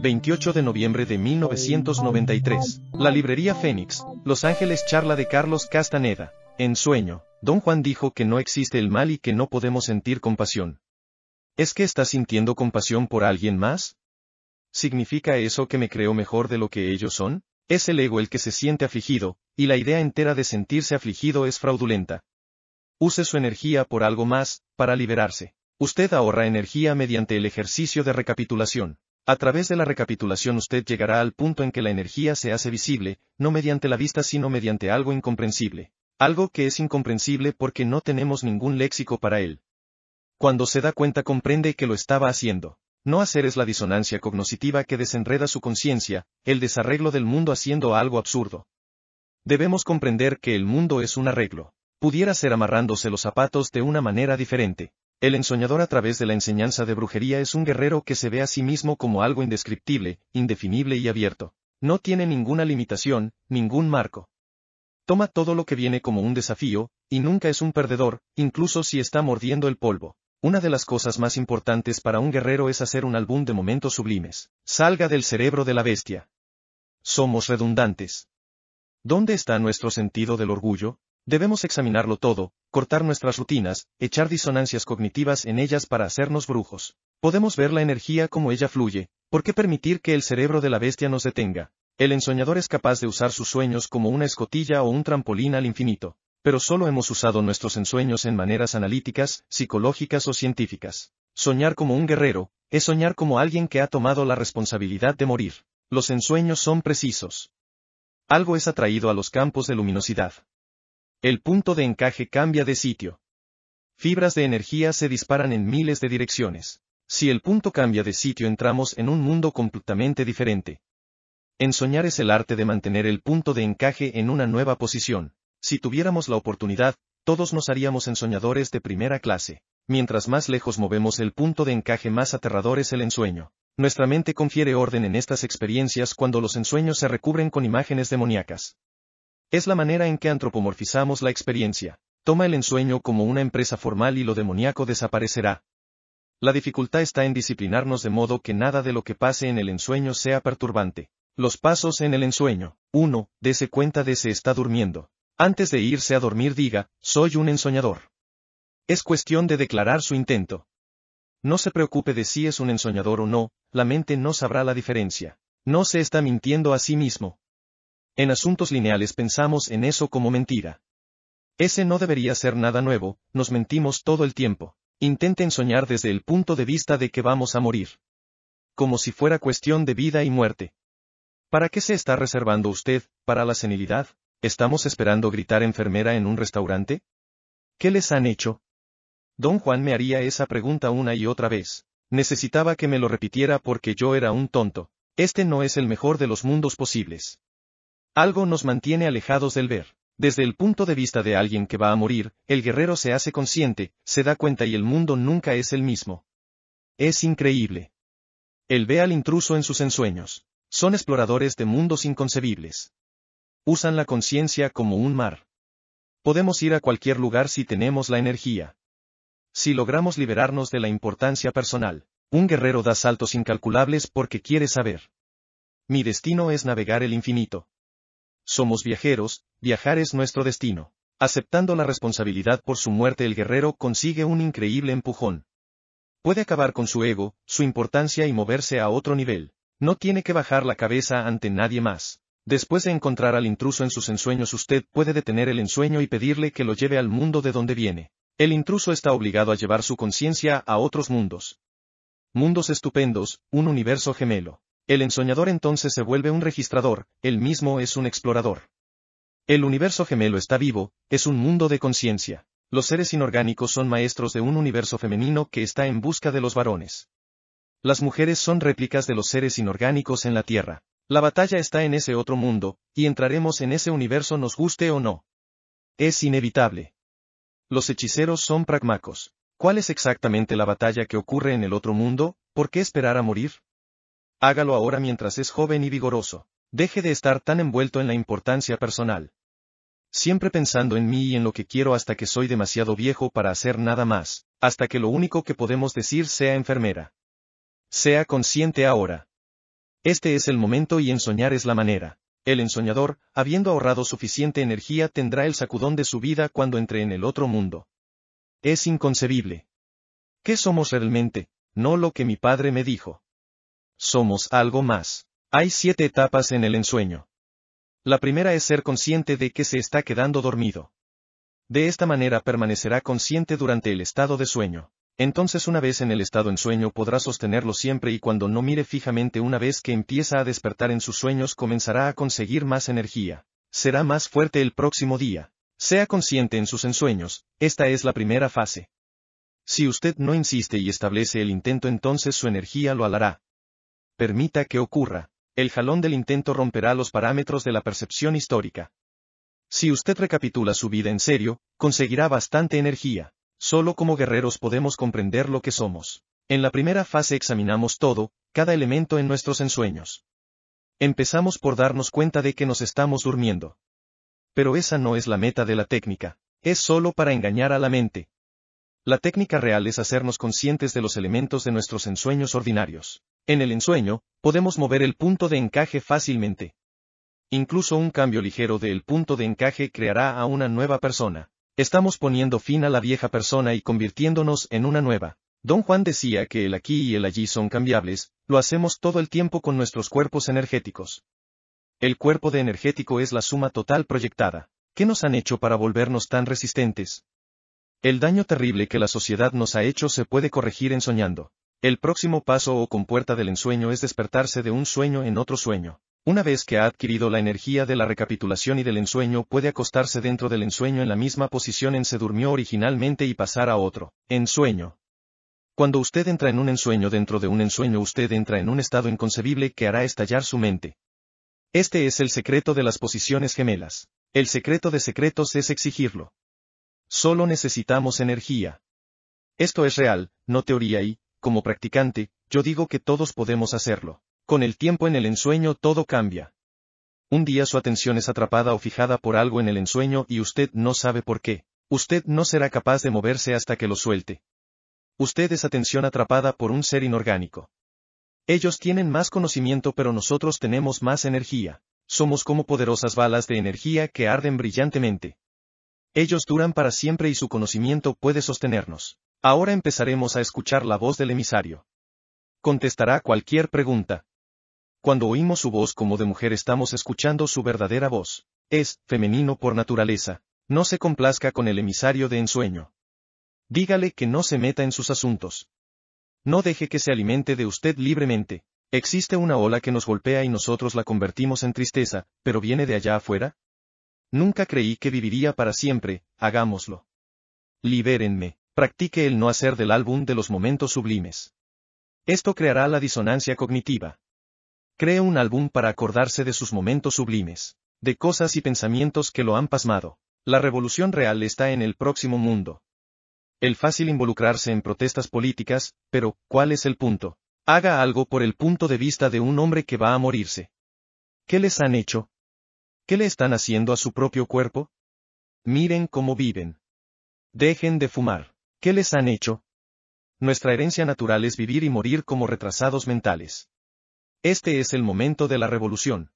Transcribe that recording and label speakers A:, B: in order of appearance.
A: 28 de noviembre de 1993. La librería Fénix, Los Ángeles, charla de Carlos Castaneda. En sueño, don Juan dijo que no existe el mal y que no podemos sentir compasión. ¿Es que está sintiendo compasión por alguien más? ¿Significa eso que me creo mejor de lo que ellos son? Es el ego el que se siente afligido, y la idea entera de sentirse afligido es fraudulenta. Use su energía por algo más, para liberarse. Usted ahorra energía mediante el ejercicio de recapitulación. A través de la recapitulación usted llegará al punto en que la energía se hace visible, no mediante la vista sino mediante algo incomprensible. Algo que es incomprensible porque no tenemos ningún léxico para él. Cuando se da cuenta comprende que lo estaba haciendo. No hacer es la disonancia cognoscitiva que desenreda su conciencia, el desarreglo del mundo haciendo algo absurdo. Debemos comprender que el mundo es un arreglo. Pudiera ser amarrándose los zapatos de una manera diferente. El ensoñador a través de la enseñanza de brujería es un guerrero que se ve a sí mismo como algo indescriptible, indefinible y abierto. No tiene ninguna limitación, ningún marco. Toma todo lo que viene como un desafío, y nunca es un perdedor, incluso si está mordiendo el polvo. Una de las cosas más importantes para un guerrero es hacer un álbum de momentos sublimes. Salga del cerebro de la bestia. Somos redundantes. ¿Dónde está nuestro sentido del orgullo? Debemos examinarlo todo, cortar nuestras rutinas, echar disonancias cognitivas en ellas para hacernos brujos. Podemos ver la energía como ella fluye, ¿por qué permitir que el cerebro de la bestia nos detenga? El ensoñador es capaz de usar sus sueños como una escotilla o un trampolín al infinito, pero solo hemos usado nuestros ensueños en maneras analíticas, psicológicas o científicas. Soñar como un guerrero, es soñar como alguien que ha tomado la responsabilidad de morir. Los ensueños son precisos. Algo es atraído a los campos de luminosidad. El punto de encaje cambia de sitio. Fibras de energía se disparan en miles de direcciones. Si el punto cambia de sitio entramos en un mundo completamente diferente. Ensoñar es el arte de mantener el punto de encaje en una nueva posición. Si tuviéramos la oportunidad, todos nos haríamos ensoñadores de primera clase. Mientras más lejos movemos el punto de encaje más aterrador es el ensueño. Nuestra mente confiere orden en estas experiencias cuando los ensueños se recubren con imágenes demoníacas. Es la manera en que antropomorfizamos la experiencia. Toma el ensueño como una empresa formal y lo demoníaco desaparecerá. La dificultad está en disciplinarnos de modo que nada de lo que pase en el ensueño sea perturbante. Los pasos en el ensueño. 1. Dese cuenta de se está durmiendo. Antes de irse a dormir diga, soy un ensoñador. Es cuestión de declarar su intento. No se preocupe de si es un ensoñador o no, la mente no sabrá la diferencia. No se está mintiendo a sí mismo. En asuntos lineales pensamos en eso como mentira. Ese no debería ser nada nuevo, nos mentimos todo el tiempo. Intenten soñar desde el punto de vista de que vamos a morir. Como si fuera cuestión de vida y muerte. ¿Para qué se está reservando usted, para la senilidad? ¿Estamos esperando gritar enfermera en un restaurante? ¿Qué les han hecho? Don Juan me haría esa pregunta una y otra vez. Necesitaba que me lo repitiera porque yo era un tonto. Este no es el mejor de los mundos posibles. Algo nos mantiene alejados del ver. Desde el punto de vista de alguien que va a morir, el guerrero se hace consciente, se da cuenta y el mundo nunca es el mismo. Es increíble. Él ve al intruso en sus ensueños. Son exploradores de mundos inconcebibles. Usan la conciencia como un mar. Podemos ir a cualquier lugar si tenemos la energía. Si logramos liberarnos de la importancia personal, un guerrero da saltos incalculables porque quiere saber. Mi destino es navegar el infinito. Somos viajeros, viajar es nuestro destino. Aceptando la responsabilidad por su muerte el guerrero consigue un increíble empujón. Puede acabar con su ego, su importancia y moverse a otro nivel. No tiene que bajar la cabeza ante nadie más. Después de encontrar al intruso en sus ensueños usted puede detener el ensueño y pedirle que lo lleve al mundo de donde viene. El intruso está obligado a llevar su conciencia a otros mundos. Mundos estupendos, un universo gemelo. El ensoñador entonces se vuelve un registrador, él mismo es un explorador. El universo gemelo está vivo, es un mundo de conciencia. Los seres inorgánicos son maestros de un universo femenino que está en busca de los varones. Las mujeres son réplicas de los seres inorgánicos en la Tierra. La batalla está en ese otro mundo, y entraremos en ese universo nos guste o no. Es inevitable. Los hechiceros son pragmacos. ¿Cuál es exactamente la batalla que ocurre en el otro mundo? ¿Por qué esperar a morir? Hágalo ahora mientras es joven y vigoroso. Deje de estar tan envuelto en la importancia personal. Siempre pensando en mí y en lo que quiero hasta que soy demasiado viejo para hacer nada más, hasta que lo único que podemos decir sea enfermera. Sea consciente ahora. Este es el momento y ensoñar es la manera. El ensoñador, habiendo ahorrado suficiente energía, tendrá el sacudón de su vida cuando entre en el otro mundo. Es inconcebible. ¿Qué somos realmente? No lo que mi padre me dijo somos algo más. Hay siete etapas en el ensueño. La primera es ser consciente de que se está quedando dormido. De esta manera permanecerá consciente durante el estado de sueño. Entonces una vez en el estado en sueño podrá sostenerlo siempre y cuando no mire fijamente una vez que empieza a despertar en sus sueños comenzará a conseguir más energía. Será más fuerte el próximo día. Sea consciente en sus ensueños, esta es la primera fase. Si usted no insiste y establece el intento entonces su energía lo alará, permita que ocurra. El jalón del intento romperá los parámetros de la percepción histórica. Si usted recapitula su vida en serio, conseguirá bastante energía. Solo como guerreros podemos comprender lo que somos. En la primera fase examinamos todo, cada elemento en nuestros ensueños. Empezamos por darnos cuenta de que nos estamos durmiendo. Pero esa no es la meta de la técnica, es solo para engañar a la mente. La técnica real es hacernos conscientes de los elementos de nuestros ensueños ordinarios. En el ensueño, podemos mover el punto de encaje fácilmente. Incluso un cambio ligero del punto de encaje creará a una nueva persona. Estamos poniendo fin a la vieja persona y convirtiéndonos en una nueva. Don Juan decía que el aquí y el allí son cambiables, lo hacemos todo el tiempo con nuestros cuerpos energéticos. El cuerpo de energético es la suma total proyectada. ¿Qué nos han hecho para volvernos tan resistentes? El daño terrible que la sociedad nos ha hecho se puede corregir ensoñando. El próximo paso o compuerta del ensueño es despertarse de un sueño en otro sueño. Una vez que ha adquirido la energía de la recapitulación y del ensueño, puede acostarse dentro del ensueño en la misma posición en se durmió originalmente y pasar a otro. Ensueño. Cuando usted entra en un ensueño dentro de un ensueño, usted entra en un estado inconcebible que hará estallar su mente. Este es el secreto de las posiciones gemelas. El secreto de secretos es exigirlo. Solo necesitamos energía. Esto es real, no teoría y, como practicante, yo digo que todos podemos hacerlo. Con el tiempo en el ensueño todo cambia. Un día su atención es atrapada o fijada por algo en el ensueño y usted no sabe por qué. Usted no será capaz de moverse hasta que lo suelte. Usted es atención atrapada por un ser inorgánico. Ellos tienen más conocimiento pero nosotros tenemos más energía. Somos como poderosas balas de energía que arden brillantemente. Ellos duran para siempre y su conocimiento puede sostenernos. Ahora empezaremos a escuchar la voz del emisario. Contestará cualquier pregunta. Cuando oímos su voz como de mujer estamos escuchando su verdadera voz. Es, femenino por naturaleza. No se complazca con el emisario de ensueño. Dígale que no se meta en sus asuntos. No deje que se alimente de usted libremente. Existe una ola que nos golpea y nosotros la convertimos en tristeza, pero viene de allá afuera. Nunca creí que viviría para siempre, hagámoslo. Libérenme practique el no hacer del álbum de los momentos sublimes. Esto creará la disonancia cognitiva. Cree un álbum para acordarse de sus momentos sublimes, de cosas y pensamientos que lo han pasmado. La revolución real está en el próximo mundo. El fácil involucrarse en protestas políticas, pero, ¿cuál es el punto? Haga algo por el punto de vista de un hombre que va a morirse. ¿Qué les han hecho? ¿Qué le están haciendo a su propio cuerpo? Miren cómo viven. Dejen de fumar. ¿Qué les han hecho? Nuestra herencia natural es vivir y morir como retrasados mentales. Este es el momento de la revolución.